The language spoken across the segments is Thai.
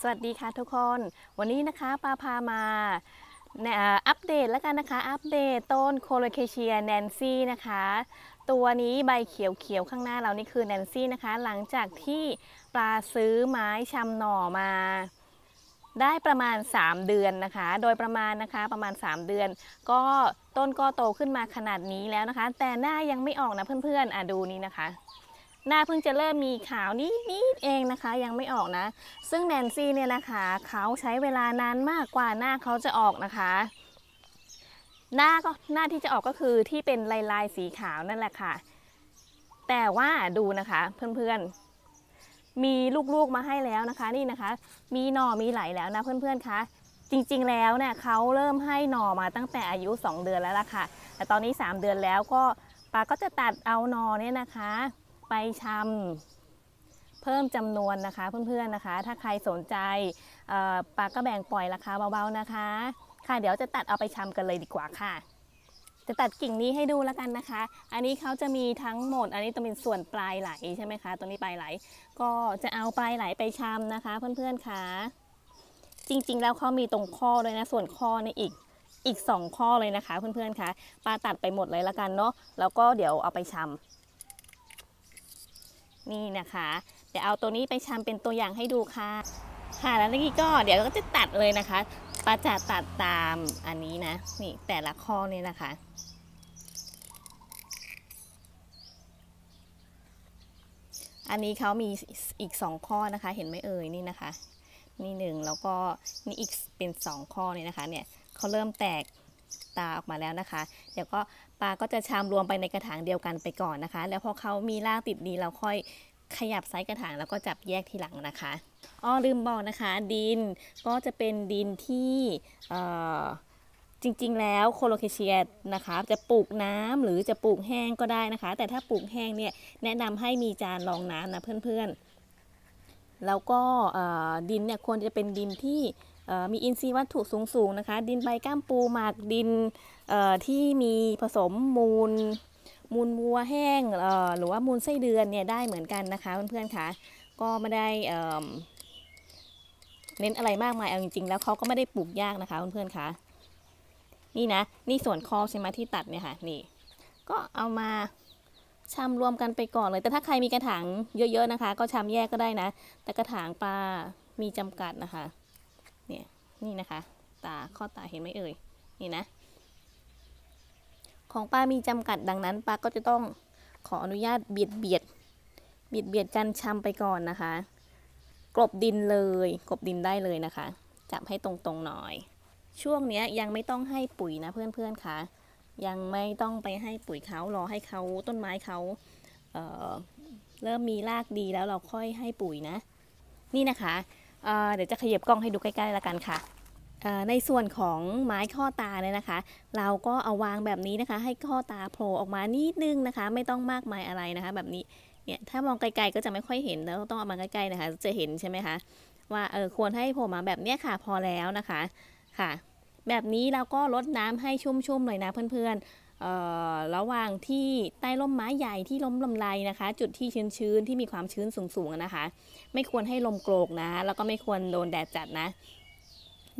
สวัสดีค่ะทุกคน วันนี้นะคะปาพามาอัปเดตแล้วกันนะคะ อัปเดตต้นโคโลเคเชียแนนซี่นะคะ ตัวนี้ใบเขียวๆข้างหน้าเรานี่คือแนนซี่นะคะ หลังจากที่ปลาซื้อไม้ชำหน่อมา ได้ประมาณ 3 เดือนนะคะ โดยประมาณนะคะประมาณ 3 เดือน ก็ต้นก็โตขึ้นมาขนาดนี้แล้วนะคะ แต่หน้ายังไม่ออกนะเพื่อนๆอ่ะดูนี้นะคะหน้าเพิ่งจะเริ่มมีขาวนิดๆเองนะคะ ยังไม่ออกนะซึ่งแนนซี่เนี่ยนะคะเขาใช้เวลานานมากกว่าหน้าเขาจะออกนะคะ หน้าก็หน้าที่จะออกก็คือที่เป็นลายลายสีขาวนั่นแหละค่ะ แต่ว่าดูนะคะ เพื่อนๆมีลูกๆมาให้แล้วนะคะ นี่นะคะ มีหน่อมีไหลแล้วนะเพื่อนๆคะจริงๆแล้วเนี่ยเขาเริ่มให้หน่อมาตั้งแต่อายุ2เดือนแล้วล่ะค่ะแต่ตอนนี้3เดือนแล้วก็ ปาก็จะตัดเอาหน่อเนี่ยนะคะไปชำเพิ่มจำนวนนะคะ เพื่อนๆนะคะ ถ้าใครสนใจปลาก็แบ่งปล่อยราคาเบาๆนะคะ ค่ะเดี๋ยวจะตัดเอาไปชำกันเลยดีกว่าค่ะ จะตัดกิ่งนี้ให้ดูแล้วกันนะคะ อันนี้เขาจะมีทั้งหมด อันนี้ตองเป็นส่วนปลายไหลใช่ไหมคะตัวนี้ปลายไหล ก็จะเอาปลายไหลไปชำนะคะเพื่อนๆค่ะจริงๆแล้วเขามีตรงข้อด้วยนะส่วนข้อนี่อีกอีก2ข้อเลยนะคะ เพื่อนๆคะปลาตัดไปหมดเลยแล้วกันเนาะแล้วก็เดี๋ยวเอาไปชำนี่นะคะ เดี๋ยวเอาตัวนี้ไปชำเป็นตัวอย่างให้ดูค่ะ ค่ะ แล้วนี่ก็เดี๋ยวเราก็จะตัดเลยนะคะปาจะตัดตาม อันนี้นะ นี่แต่ละข้อเนี่ยนะคะ อันนี้เขามีอีกสองข้อนะคะ เห็นไหมเอ่ย นี่นะคะ นี่หนึ่งแล้วก็นี่อีกเป็นสองข้อเนี่ยนะคะ เนี่ยเขาเริ่มแตกตาออกมาแล้วนะคะ เดี๋ยวก็ปลาก็จะชามรวมไปในกระถางเดียวกันไปก่อนนะคะ แล้วพอเขามีรากติดดีเราค่อยขยับไซส์กระถางแล้วก็จับแยกทีหลังนะคะอ้อลืมบอกนะคะ ดินก็จะเป็นดินที่จริง ๆแล้วโคโลเคเชียนะคะจะปลูกน้ำหรือจะปลูกแห้งก็ได้นะคะ แต่ถ้าปลูกแห้งเนี่ยแนะนำให้มีจานรองน้ำนะเพื่อนๆ แล้วก็ดินเนี่ยควรจะเป็นดินที่มีอินทรีย์วัตถุสูงสูงนะคะ ดินใบก้ามปูหมากดินที่มีผสมมูล มูลวัวแห้งหรือว่ามูลไส้เดือนเนี่ยได้เหมือนกันนะคะ เพื่อนๆค่ะก็ไม่ได้เน้นอะไรมากมายเอาจริง ๆ แล้วเขาก็ไม่ได้ปลูกยากนะคะเพื่อนๆค่ะนี่นะนี่ส่วนคอใช่ไหมที่ตัดเนี่ยค่ะ นี่ ก็เอามาชำรวมกันไปก่อนเลยแต่ถ้าใครมีกระถางเยอะๆนะคะ ก็ชำแยกก็ได้นะแต่กระถางปลามีจำกัดนะคะนี่นะคะตาข้อตาเห็นไหมเอ่ยนี่นะของปลามีจำกัดดังนั้นปลาก็จะต้องขออนุญาตเบียดเบียดเบียดเบียดกันชำไปก่อนนะคะ กลบดินเลย กลบดินได้เลยนะคะจับให้ตรงๆหน่อย ช่วงเนี้ยยังไม่ต้องให้ปุ๋ยนะเพื่อนๆค่ะยังไม่ต้องไปให้ปุ๋ยเขารอให้เขาต้นไม้เขาเเริ่มมีรากดีแล้วเราค่อยให้ปุ๋ยนะ นี่นะคะเดี๋ยวจะขยับกล้องให้ดูใกล้ๆละกันค่ะ ในส่วนของไม้ข้อตาเนี่ยนะคะ เราก็เอาวางแบบนี้นะคะ ให้ข้อตาโผล่ออกมานิดนึงนะคะไม่ต้องมากมายอะไรนะคะ แบบนี้เนี่ยถ้ามองไกลๆก็จะไม่ค่อยเห็นแล้วต้องเอามาใกล้ๆนะคะจะเห็นใช่ไหมคะว่าเออควรให้โผล่มาแบบนี้ค่ะพอแล้วนะคะค่ะ แบบนี้เราก็ลดน้ำให้ชุ่มๆเลยนะเพื่อน ๆระหว่างที่ใต้ร่มไม้ใหญ่ที่ล้มลำไรนะคะ จุดที่ชื้นๆที่มีความชื้นสูงๆนะคะ ไม่ควรให้ลมโกรกนะแล้วก็ไม่ควรโดนแดดจัดนะ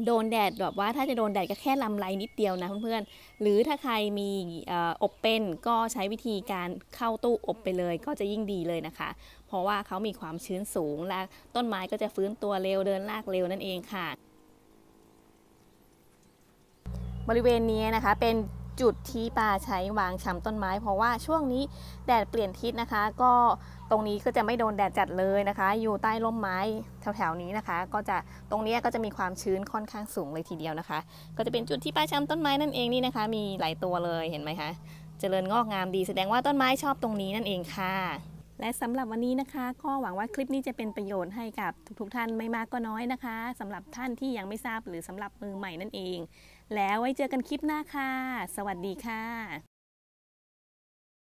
โดนแดดแบบว่า ถ้าจะโดนแดดก็แค่ลำไรนิดเดียวนะเพื่อนๆหรือถ้าใครมีอบเป็นก็ใช้วิธีการเข้าตู้อบไปเลย ก็จะยิ่งดีเลยนะคะ เพราะว่าเขามีความชื้นสูง และต้นไม้ก็จะฟื้นตัวเร็วเดินรากเร็วนั่นเองค่ะ บริเวณนี้นะคะเป็นจุดที่ปลาใช้วางชำต้นไม้ เพราะว่าช่วงนี้แดดเปลี่ยนทิศนะคะ ก็ตรงนี้ก็จะไม่โดนแดดจัดเลยนะคะ อยู่ใต้ร่มไม้แถวๆนี้นะคะ ก็จะตรงนี้ก็จะมีความชื้นค่อนข้างสูงเลยทีเดียวนะคะ ก็จะเป็นจุดที่ปลาชำต้นไม้นั่นเองนี่นะคะ มีหลายตัวเลยเห็นไหมคะเจริญงอกงามดีแสดงว่าต้นไม้ชอบตรงนี้นั่นเองค่ะและสำหรับวันนี้นะคะ ก็หวังว่าคลิปนี้จะเป็นประโยชน์ให้กับทุกๆทท่านไม่มากก็น้อยนะคะ สำหรับท่านที่ยังไม่ทราบหรือสำหรับมือใหม่นั่นเอง แล้วไว้เจอกันคลิปหน้าค่ะ สวัสดีค่ะ